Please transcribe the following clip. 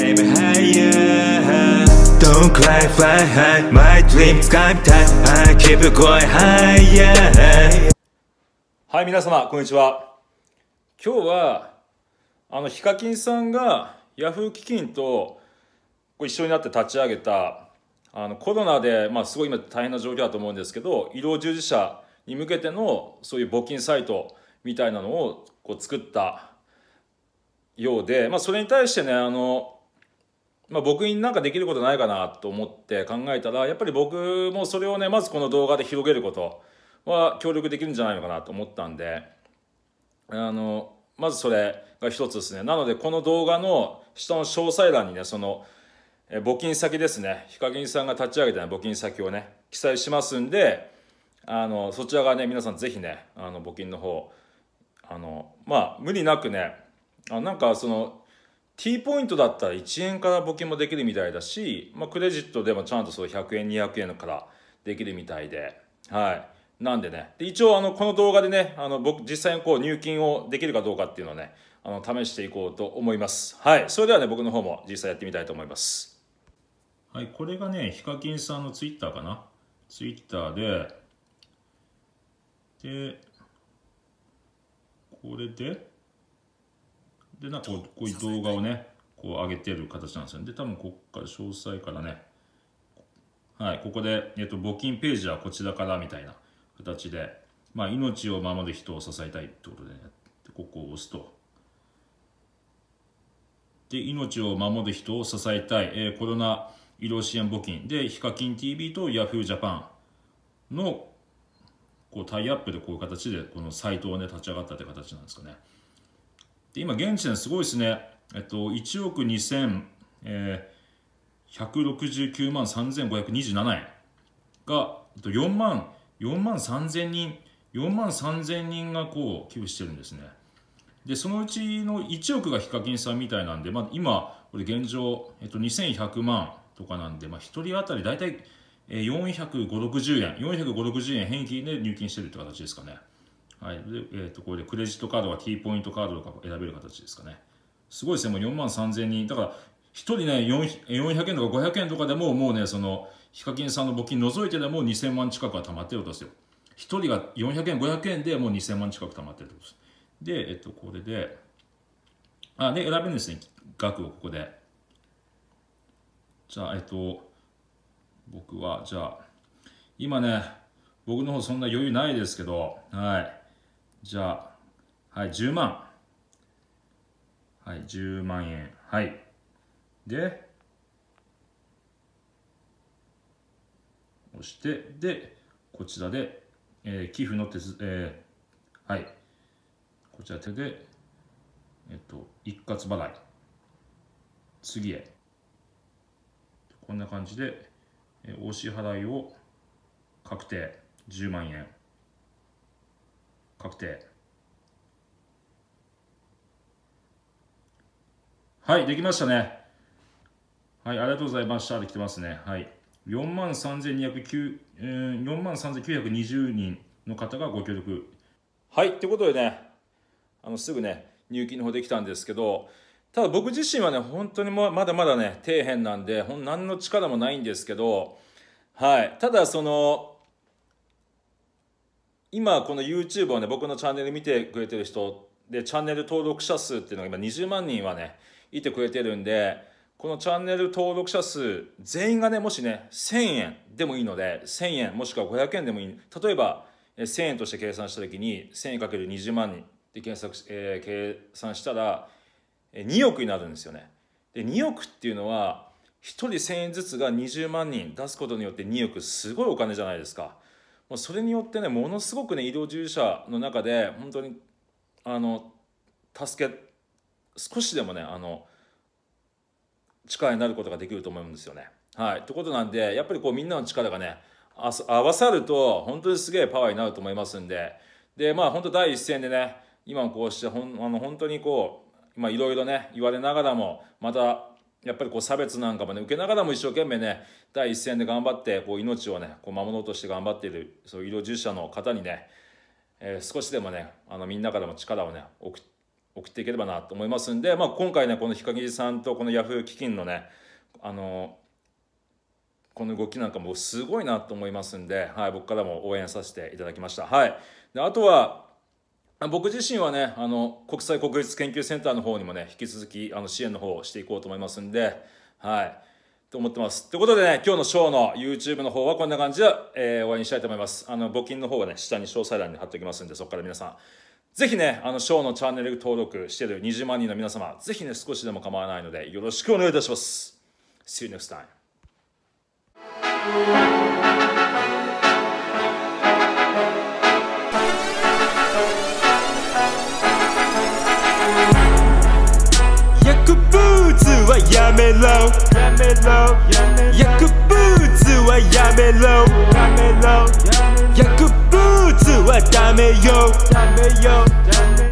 Aim higher Don't cry, fly high My dreams come t i I keep going higher はい皆様こんにちは今日はあのヒカキンさんがヤフー基金と一緒になって立ち上げたあのコロナで、まあ、すごい今大変な状況だと思うんですけど医療従事者に向けてのそういう募金サイトみたいなのをこう作ったようで、まあ、それに対してねあのまあ、僕になんかできることないかなと思って考えたらやっぱり僕もそれをねまずこの動画で広げることは協力できるんじゃないのかなと思ったんであのまずそれが一つですねなのでこの動画の下の詳細欄にねその募金先ですねヒカキンさんが立ち上げた、募金先をね記載しますんであのそちらがね皆さんぜひねあの募金の方あのまあ無理なくねあなんかその T ポイントだったら1円から募金もできるみたいだし、まあ、クレジットでもちゃんとそう100円200円からできるみたいではいなんでねで一応あのこの動画でねあの僕実際にこう入金をできるかどうかっていうのをねあの試していこうと思いますはいそれではね僕の方も実際やってみたいと思いますはいこれがねヒカキンさんのツイッターかなツイッターででこれででなんかこうこういう動画をねこう上げてる形なんですよね、で多分ここから詳細からねはいここで、えっと、募金ページはこちらからみたいな形で、まあ、命を守る人を支えたいってことでねここを押すとで命を守る人を支えたい、えー、コロナ医療支援募金でヒカキン TV と YahooJapan のこうタイアップでこういう形でこのサイトをね立ち上がったって形なんですかね。で今現地ですごいですね、えっと、1億2169、えー、万3527円が4万4万3000人4万3千人がこう寄付してるんですねでそのうちの1億がヒカキンさんみたいなんで、まあ、今これ現状、えっと、2100万とかなんで、まあ、1人当たり大体45060円45060円返金で入金してるって形ですかねはい。で、えっ、ー、と、これでクレジットカードは T ポイントカードとか選べる形ですかね。すごいですね。もう4万3000人。だから、1人ね、400円とか500円とかでも、もうね、その、ヒカキンさんの募金除いてでも2000万近くは貯まってるとですよ。1人が400円、500円でもう2000万近く貯まってるってことです。で、えっ、ー、と、これで、あ、で、選べるんですね。額をここで。じゃあ、えっ、ー、と、僕は、じゃあ、今ね、僕の方そんな余裕ないですけど、はい。じゃあ、はい、10万。はい、10万円。はい。で、押して、で、こちらで、えー、寄付の手続、えー、はい、こちら手で、えっと、一括払い。次へ。こんな感じで、えー、お支払いを確定。10万円。確定はいできましたねはいありがとうございましたできてますねはい4万3220、えー、万9 2 0人の方がご協力はいということでねあのすぐね入金の方できたんですけどただ僕自身はね本当にもまだまだね底辺なんでほん何の力もないんですけどはいただその今この YouTube をね僕のチャンネル見てくれてる人でチャンネル登録者数っていうのが今20万人はねいてくれてるんでこのチャンネル登録者数全員がねもしね1000円でもいいので1000円もしくは500円でもいい例えば1000円として計算した時に1000円かける20万人で検索、えー、計算したら2億になるんですよね。で2億っていうのは1人1000円ずつが20万人出すことによって2億すごいお金じゃないですか。もうそれによってねものすごくね医療従事者の中で本当にあの助け少しでもねあの力になることができると思うんですよね。はい、ということなんでやっぱりこうみんなの力がね合わさると本当にすげえパワーになると思いますんででまあ本当第一線でね今こうしてほんあの本当にこういろいろね言われながらもまたやっぱりこう差別なんかもね受けながらも一生懸命ね第一線で頑張ってこう命をねこう守ろうとして頑張っているそういう医療従事者の方にね、えー、少しでもねあのみんなからも力をね送っていければなと思いますんで、まあ、今回ねこのヒカさんとこのヤフー基金のねあのこの動きなんかもすごいなと思いますんで、はい、僕からも応援させていただきました。はい、であとは僕自身はねあの国際国立研究センターの方にもね引き続きあの支援の方をしていこうと思いますんではいと思ってますということでね今日のショーの YouTube の方はこんな感じで、えー、終わりにしたいと思いますあの募金の方はね下に詳細欄に貼っておきますんでそこから皆さんぜひね、あの、ショーのチャンネル登録してる20万人の皆様、ぜひね、少しでも構わないので、よろしくお願いいたします。See you next time. めろやめろーツはやめろやめろ薬物はダメよダメよ